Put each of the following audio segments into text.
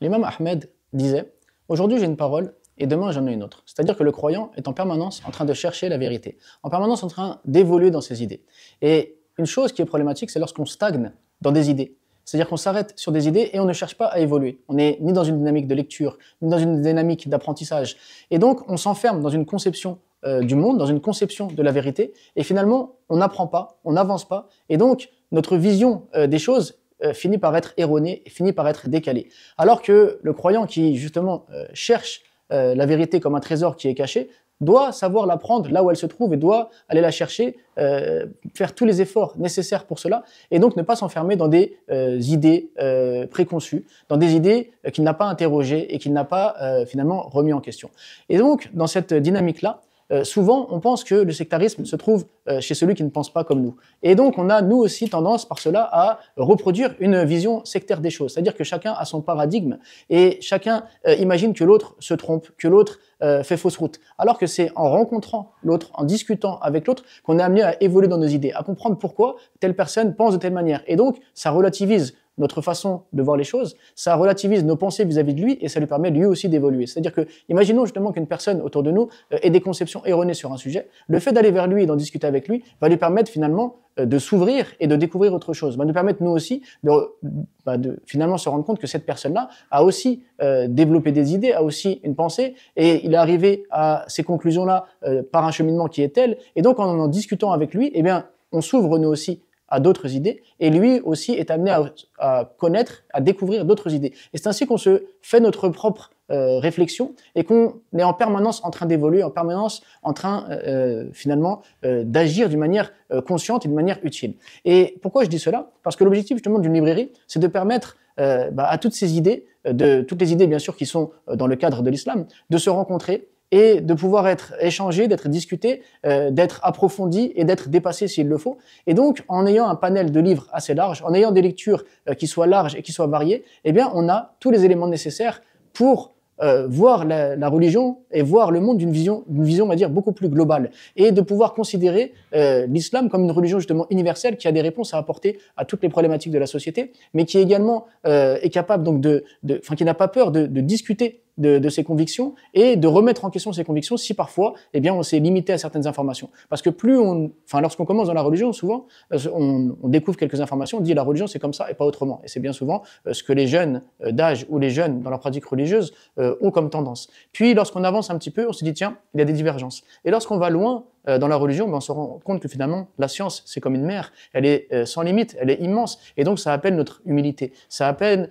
L'imam Ahmed disait Aujourd'hui j'ai une parole et demain j'en ai une autre. C'est-à-dire que le croyant est en permanence en train de chercher la vérité, en permanence en train d'évoluer dans ses idées. Et une chose qui est problématique, c'est lorsqu'on stagne dans des idées. C'est-à-dire qu'on s'arrête sur des idées et on ne cherche pas à évoluer. On n'est ni dans une dynamique de lecture, ni dans une dynamique d'apprentissage. Et donc, on s'enferme dans une conception euh, du monde, dans une conception de la vérité. Et finalement, on n'apprend pas, on n'avance pas. Et donc, notre vision euh, des choses euh, finit par être erroné, finit par être décalé. Alors que le croyant qui justement euh, cherche euh, la vérité comme un trésor qui est caché, doit savoir la prendre là où elle se trouve et doit aller la chercher, faire tous les efforts nécessaires pour cela, et donc ne pas s'enfermer dans des idées préconçues, dans des idées qu'il n'a pas interrogées et qu'il n'a pas finalement remis en question. Et donc, dans cette dynamique-là, euh, souvent, on pense que le sectarisme se trouve euh, chez celui qui ne pense pas comme nous. Et donc, on a, nous aussi, tendance par cela à reproduire une vision sectaire des choses. C'est-à-dire que chacun a son paradigme et chacun euh, imagine que l'autre se trompe, que l'autre fait fausse route. Alors que c'est en rencontrant l'autre, en discutant avec l'autre, qu'on est amené à évoluer dans nos idées, à comprendre pourquoi telle personne pense de telle manière. Et donc, ça relativise notre façon de voir les choses, ça relativise nos pensées vis-à-vis de lui et ça lui permet lui aussi d'évoluer. C'est-à-dire que, imaginons justement qu'une personne autour de nous euh, ait des conceptions erronées sur un sujet, le fait d'aller vers lui et d'en discuter avec lui va lui permettre finalement euh, de s'ouvrir et de découvrir autre chose, va nous permettre nous aussi de, bah, finalement se rendre compte que cette personne-là a aussi euh, développé des idées, a aussi une pensée, et il est arrivé à ces conclusions-là par un cheminement qui est tel, et donc en en discutant avec lui, eh bien on s'ouvre nous aussi à d'autres idées, et lui aussi est amené à, connaître, à découvrir d'autres idées. Et c'est ainsi qu'on se fait notre propre euh, réflexion et qu'on est en permanence en train d'évoluer, en permanence en train euh, euh, finalement d'agir d'une manière consciente et d'une manière utile. Et pourquoi je dis cela Parce que l'objectif justement d'une librairie, c'est de permettre bah, à toutes ces idées, de toutes les idées bien sûr qui sont dans le cadre de l'islam, de se rencontrer, et de pouvoir être échangé, d'être discuté, euh, d'être approfondi et d'être dépassé s'il le faut. Et donc, en ayant un panel de livres assez large, en ayant des lectures euh, qui soient larges et qui soient variées, eh bien, on a tous les éléments nécessaires pour euh, voir la, religion et voir le monde d'une vision, d'une vision, on va dire, beaucoup plus globale, et de pouvoir considérer l'islam comme une religion justement universelle qui a des réponses à apporter à toutes les problématiques de la société, mais qui également est capable donc de, enfin, qui n'a pas peur de discuter de, de, ses convictions et de remettre en question ses convictions si parfois, eh bien, on s'est limité à certaines informations. Parce que plus on, enfin, lorsqu'on commence dans la religion, souvent, euh, on, découvre quelques informations, on dit la religion c'est comme ça et pas autrement. Et c'est bien souvent euh, ce que les jeunes euh, d'âge ou les jeunes dans leur pratique religieuse ont comme tendance. Puis lorsqu'on avance un petit peu, on se dit tiens, il y a des divergences. Et lorsqu'on va loin dans la religion, ben, on se rend compte que finalement, la science, c'est comme une mer. Elle est sans limite, elle est immense. Et donc, ça appelle notre humilité. Ça appelle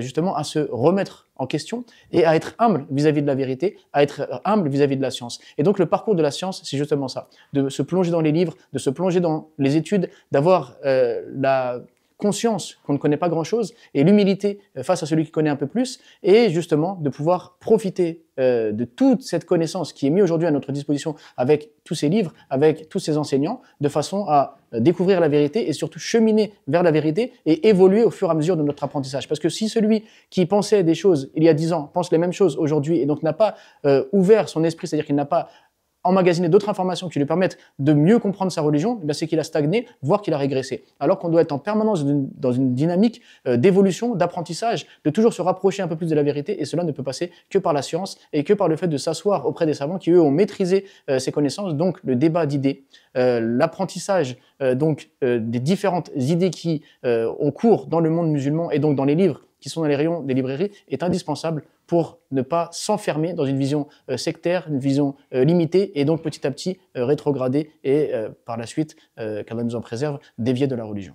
justement à se remettre en question et à être humble vis-à-vis de la vérité, à être humble vis-à-vis de la science. Et donc le parcours de la science, c'est justement ça, de se plonger dans les livres, de se plonger dans les études, d'avoir euh, la conscience qu'on ne connaît pas grand-chose et l'humilité euh, face à celui qui connaît un peu plus et justement de pouvoir profiter euh, de toute cette connaissance qui est mise aujourd'hui à notre disposition avec tous ces livres, avec tous ces enseignants, de façon à euh, découvrir la vérité et surtout cheminer vers la vérité et évoluer au fur et à mesure de notre apprentissage. Parce que si celui qui pensait des choses il y a dix ans pense les mêmes choses aujourd'hui et donc n'a pas ouvert son esprit, c'est-à-dire qu'il n'a pas emmagasiner d'autres informations qui lui permettent de mieux comprendre sa religion, eh c'est qu'il a stagné, voire qu'il a régressé. Alors qu'on doit être en permanence dans une dynamique euh, d'évolution, d'apprentissage, de toujours se rapprocher un peu plus de la vérité, et cela ne peut passer que par la science et que par le fait de s'asseoir auprès des savants qui, eux, ont maîtrisé euh, ces connaissances, donc le débat d'idées, euh, l'apprentissage donc des différentes idées qui ont cours dans le monde musulman et donc dans les livres qui sont dans les rayons des librairies est indispensable pour ne pas s'enfermer dans une vision euh, sectaire, une vision euh, limitée, et donc petit à petit euh, rétrogradée, et par la suite, qu'Allah nous en préserve, déviée de la religion.